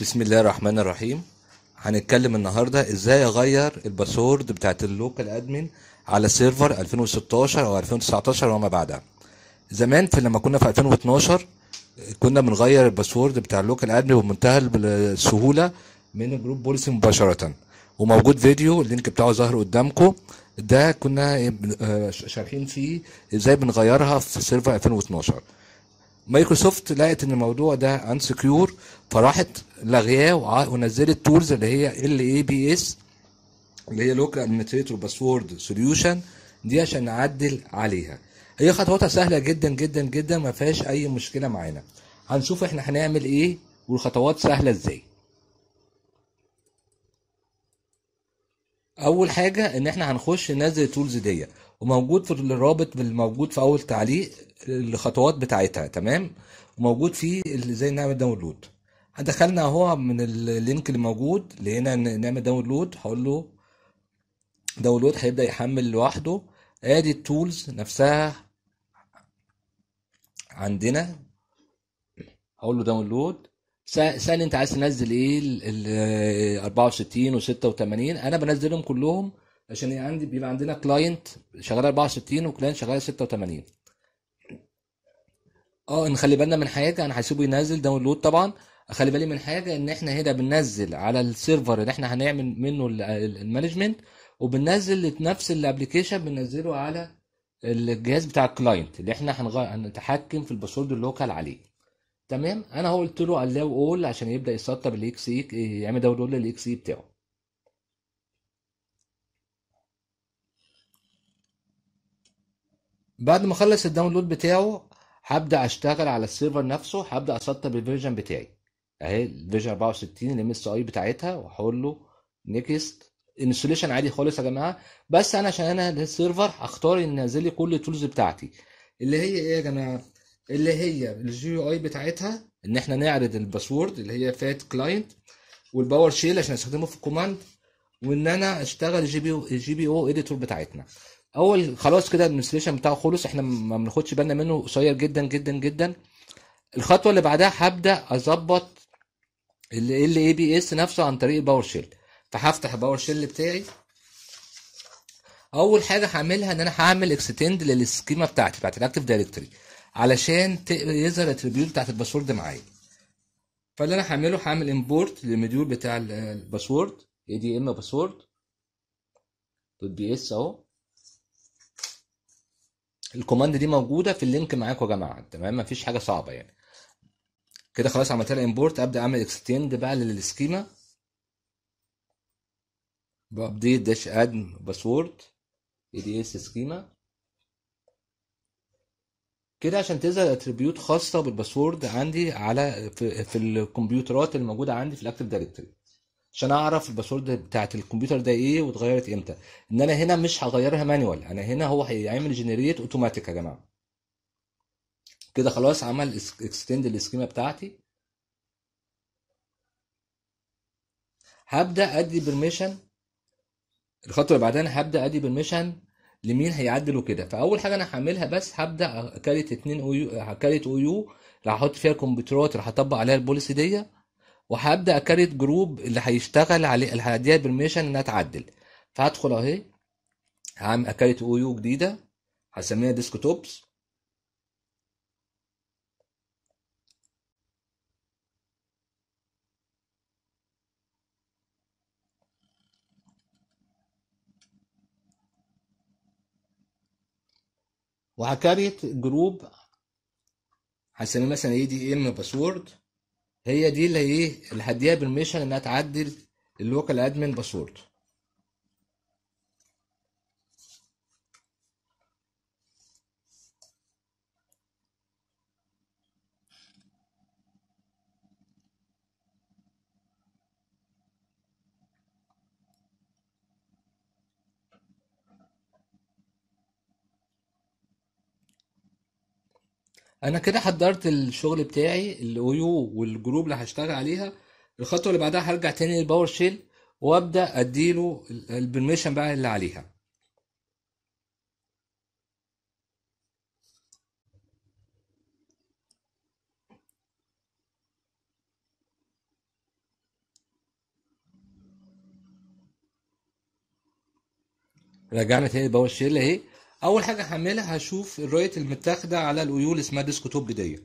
بسم الله الرحمن الرحيم هنتكلم النهارده ازاي اغير الباسورد بتاعت اللوكال ادمن على سيرفر 2016 او 2019 وما بعدها زمان في لما كنا في 2012 كنا بنغير الباسورد بتاع اللوكال ادمن بمنتهى السهوله من الجروب بوليسي مباشره وموجود فيديو اللينك بتاعه ظاهر قدامكم ده كنا آه، شارحين فيه ازاي بنغيرها في سيرفر 2012 مايكروسوفت لقت ان الموضوع ده انسكيور فراحت لغياه ونزلت تولز اللي هي ال اي بي اس اللي هي لوكال ادمنستريتور باسورد سوليوشن دي عشان نعدل عليها هي خطواتها سهله جدا جدا جدا ما فيهاش اي مشكله معانا هنشوف احنا هنعمل ايه والخطوات سهله ازاي اول حاجه ان احنا هنخش ننزل التولز دي وموجود في الرابط الموجود في اول تعليق الخطوات بتاعتها تمام وموجود فيه ازاي نعمل داونلود دخلنا اهو من اللينك اللي موجود لقينا نعمل داونلود هقول له داونلود هيبدا يحمل لوحده ادي التولز نفسها عندنا هقول له داونلود سأل انت عايز تنزل ايه ال 64 و 86 انا بنزلهم كلهم عشان إيه عندي بيبقى عندنا كلاينت شغال 64 وكلاينت شغال 86 اه نخلي بالنا من حاجه انا هسيبه ينزل داونلود طبعا اخلي بالي من حاجه ان احنا هنا بننزل على السيرفر اللي احنا هنعمل منه المانجمنت وبننزل نفس الابلكيشن بننزله على الجهاز بتاع الكلاينت اللي احنا هنتحكم في الباسورد اللوكال عليه تمام انا هو قلت له الاو اول عشان يبدا يسطب الاكس اي يعمل داونلود للاكس اي بتاعه بعد ما اخلص الداونلود بتاعه هبدا اشتغل على السيرفر نفسه هبدا اسطب الفيرجن بتاعي اهي الفيرجن 64 الام اس اي بتاعتها وهقول له نيكست انستليشن عادي خالص يا جماعه بس انا عشان انا السيرفر هختار ان انزل لي كل التولز بتاعتي اللي هي ايه يا جماعه اللي هي الجي يو اي بتاعتها ان احنا نعرض الباسورد اللي هي فات كلاينت والباور شيل عشان استخدمه في الكوماند وان انا اشتغل جي بي جي بي او اديتور بتاعتنا اول خلاص كده الادمنستريشن بتاعه خلص احنا ما بناخدش بالنا منه قصير جدا جدا جدا الخطوه اللي بعدها هبدا اظبط ال اي بي اس نفسه عن طريق باور شيل فهفتح الباور شيل بتاعي اول حاجه هعملها ان انا هعمل اكستند للسكيما بتاعتي بتاعت الاكتيف دايركتوري علشان يظهر الاتريبيوت بتاعت الباسورد معايا فاللي انا هعمله هعمل امبورت للموديول بتاع الباسورد اي دي ام باسورد دوت بي اس اهو الكوماند دي موجوده في اللينك معاكم يا جماعه تمام مفيش حاجه صعبه يعني كده خلاص عملت لها امبورت ابدا اعمل اكستند بقى للسكيما بابديت داش ادم باسورد اي دي اس سكيما كده عشان تظهر اتريبيوت خاصه بالباسورد عندي على في, في الكمبيوترات الموجوده عندي في الاكتيف دايركتوري عشان اعرف الباسورد بتاعت الكمبيوتر ده ايه واتغيرت امتى ان انا هنا مش هغيرها مانوال انا هنا هو هيعمل جنريت اوتوماتيك يا جماعه كده خلاص عمل اكستند السكيما بتاعتي هبدا ادي برميشن الخطوه اللي بعدها هبدا ادي برميشن لمين هيعدل وكده فاول حاجه انا هعملها بس هبدا كارت 2 او يو كارت او يو راح احط فيها الكمبيوترات راح اطبق عليها البوليسي دي وهبدا كارت جروب اللي هيشتغل عليه اللي هديها البرميشن انها تعدل فهدخل اهي هعمل كارت او يو جديده هسميها ديسك توبس وهكرت جروب هنسميه مثلا ايه دي ام باسورد هي دي اللي ايه اللي هديها بيرميشن انها تعدل اللوكال ادمن باسورد انا كده حضرت الشغل بتاعي الاويو والجروب اللي هشتغل عليها الخطوه اللي بعدها هرجع تاني للباور شيل وابدا اديله البرميشن بقى اللي عليها رجعنا تاني للباور شيل اهي اول حاجه هعملها هشوف الرايت المتاخده على الايول اسمها ديسك توب دي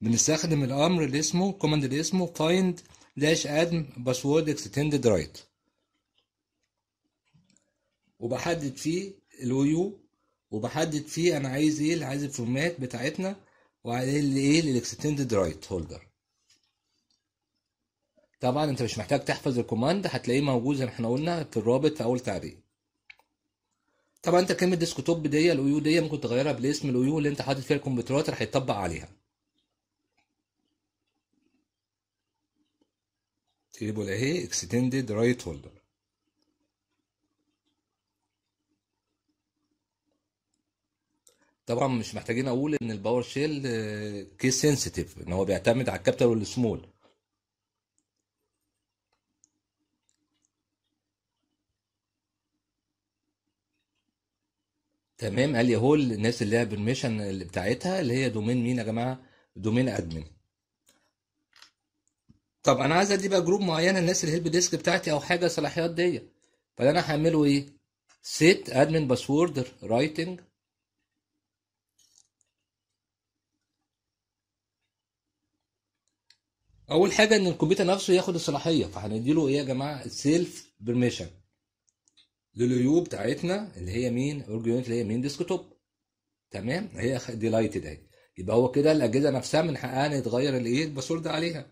بنستخدم الامر اللي اسمه كوماند اللي اسمه فايند داش ادم باسورد اكستندد رايت وبحدد فيه الويو وبحدد فيه انا عايز ايه اللي عايز الفورمات بتاعتنا وعايز ايه الاكستندد رايت هولدر طبعا انت مش محتاج تحفظ الكوماند هتلاقيه موجود زي ما احنا قلنا في الرابط في اول تعريف طبعا انت كلمه ديسكتوب دي الويو دي ممكن تغيرها بالاسم الويو اللي انت حاطط فيها الكمبيوترات هيطبق عليها تيبل اهي اكستندد رايت هولدر طبعا مش محتاجين اقول ان الباور شيل كيس سنسيتيف ان هو بيعتمد على الكابيتال والسمول تمام قال لي هو الناس اللي لها بيرميشن اللي بتاعتها اللي هي دومين مين يا جماعه دومين ادمن طب انا عايز ادي بقى جروب معينه الناس الهيلب ديسك بتاعتي او حاجه صلاحيات ديه فانا انا هعمله ايه سيت ادمن باسورد رايتنج اول حاجه ان الكمبيوتر نفسه ياخد الصلاحيه فهنديله ايه يا جماعه سيلف بيرميشن لليو بتاعتنا اللي هي مين اورج يونت اللي هي مين ديسكتوب تمام هي ديلايتد اهي يبقى هو كده الاجهزه نفسها من حقها ان يتغير الايه الباسورد عليها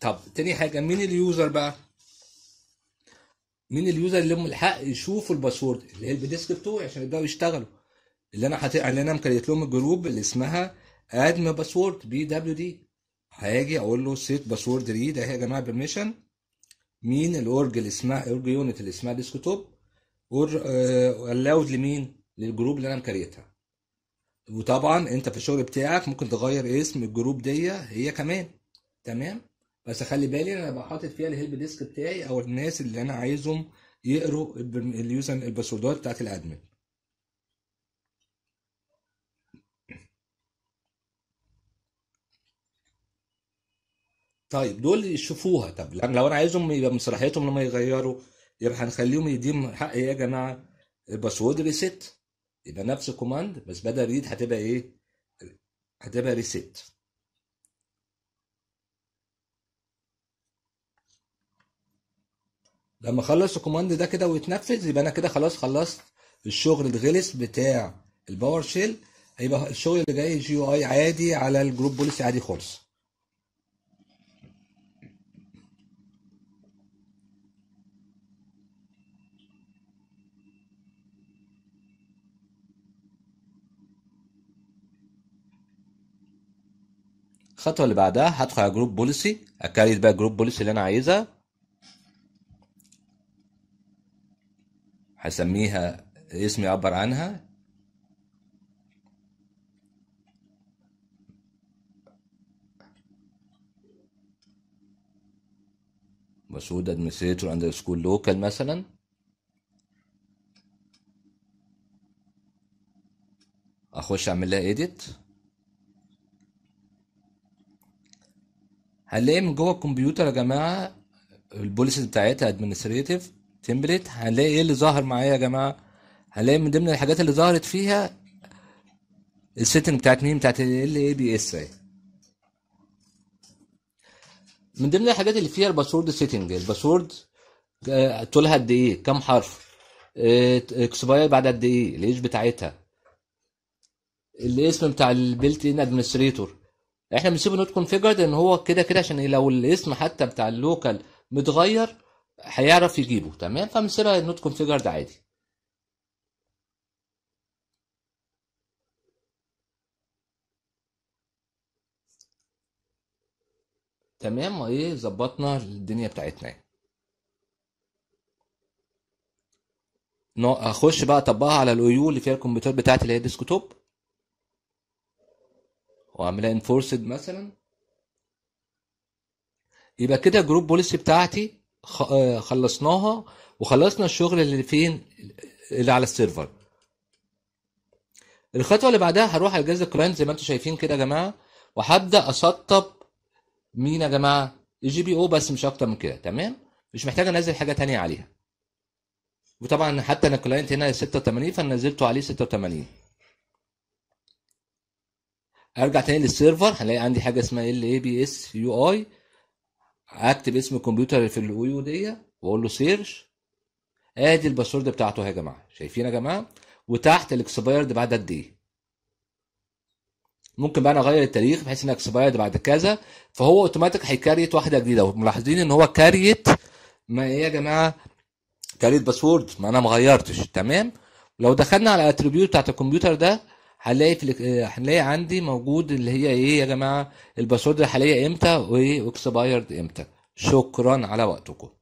طب تاني حاجه مين اليوزر بقى مين اليوزر اللي لهم الحق يشوفوا الباسورد اللي هي الديسك بتوعي عشان يبداوا يشتغلوا اللي انا حاطط اللي انا مكريت لهم الجروب اللي اسمها ادم باسورد بي دبليو دي هاجي اقول له سيت باسورد ريد اهي يا جماعه بيرميشن مين الاورج اللي اسمها اورج يونت اللي اسمها ديسكتوب اور الاود آه، لمين للجروب اللي انا مكريتها وطبعا انت في الشغل بتاعك ممكن تغير اسم الجروب دي هي كمان تمام بس خلي بالي انا ببقى حاطط فيها الهيلب ديسك بتاعي او الناس اللي انا عايزهم يقروا اليوزر الباسوردات بتاعت الادمن طيب دول يشوفوها طب لو انا عايزهم يبقى من لما ان هم يغيروا يبقى هنخليهم يديم حق ايه يا جماعه الباسورد ريسيت يبقى نفس كوماند بس بدل ريد هتبقى ايه هتبقى ريسيت لما اخلص الكوماند ده كده ويتنفذ يبقى انا كده خلاص خلصت الشغل الغلس بتاع الباور شيل هيبقى الشغل اللي جاي جي يو اي عادي على الجروب بوليسي عادي خالص الخطوه اللي بعدها هدخل على جروب بوليسي اكريت بقى جروب بوليسي اللي انا عايزها هسميها اسم يعبر عنها باسورد ادمنستريتور سكول لوكال مثلا اخش اعمل لها ايديت هنلاقي من جوه الكمبيوتر يا جماعه البوليسز بتاعتها ادمنستريتيف تمبلت هنلاقي ايه اللي ظهر معايا يا جماعه هنلاقي من ضمن الحاجات اللي ظهرت فيها السيتنج بتاعت مين بتاعت ال اي بي اس اي من ضمن الحاجات اللي فيها الباسورد سيتنج الباسورد آه، طولها قد ايه كام حرف اكسباير آه، بعد قد ايه الايج بتاعتها الاسم بتاع البيلت ان ادمنستريتور احنا بنسيب النوت كونفيجرد ان هو كده كده عشان لو الاسم حتى بتاع اللوكال متغير هيعرف يجيبه تمام فبنسيبها النوت كونفيجرد عادي تمام وايه ظبطنا الدنيا بتاعتنا يعني. اخش بقى اطبقها على الايو يو اللي فيها الكمبيوتر بتاعتي اللي هي ديسكتوب واعملها انفورسد مثلا يبقى كده جروب بوليسي بتاعتي آه، خلصناها وخلصنا الشغل اللي فين اللي على السيرفر الخطوه اللي بعدها هروح على جهاز الكلاينت زي ما انتم شايفين كده يا جماعه وهبدا اسطب مين يا جماعه الجي بي او بس مش اكتر من كده تمام مش محتاج انزل حاجه تانية عليها وطبعا حتى انا الكلاينت هنا 86 فنزلته عليه 86 ارجع تاني للسيرفر هلاقي عندي حاجه اسمها ال اي بي اس يو اي اكتب اسم الكمبيوتر في الاو يو دي واقول له سيرش ادي الباسورد بتاعته اهي يا جماعه شايفين يا جماعه وتحت الاكسبايرد بعد قد ايه ممكن بقى انا اغير التاريخ بحيث ان اكسبايرد بعد كذا فهو اوتوماتيك هيكريت واحده جديده وملاحظين ان هو كريت ما ايه يا جماعه كريت باسورد ما انا ما غيرتش تمام لو دخلنا على الاتريبيوت بتاعت الكمبيوتر ده هنلاقي في آه، هنلاقي عندي موجود اللي هي ايه يا جماعه الباسورد الحاليه امتى وايه اكسبايرد امتى شكرا على وقتكم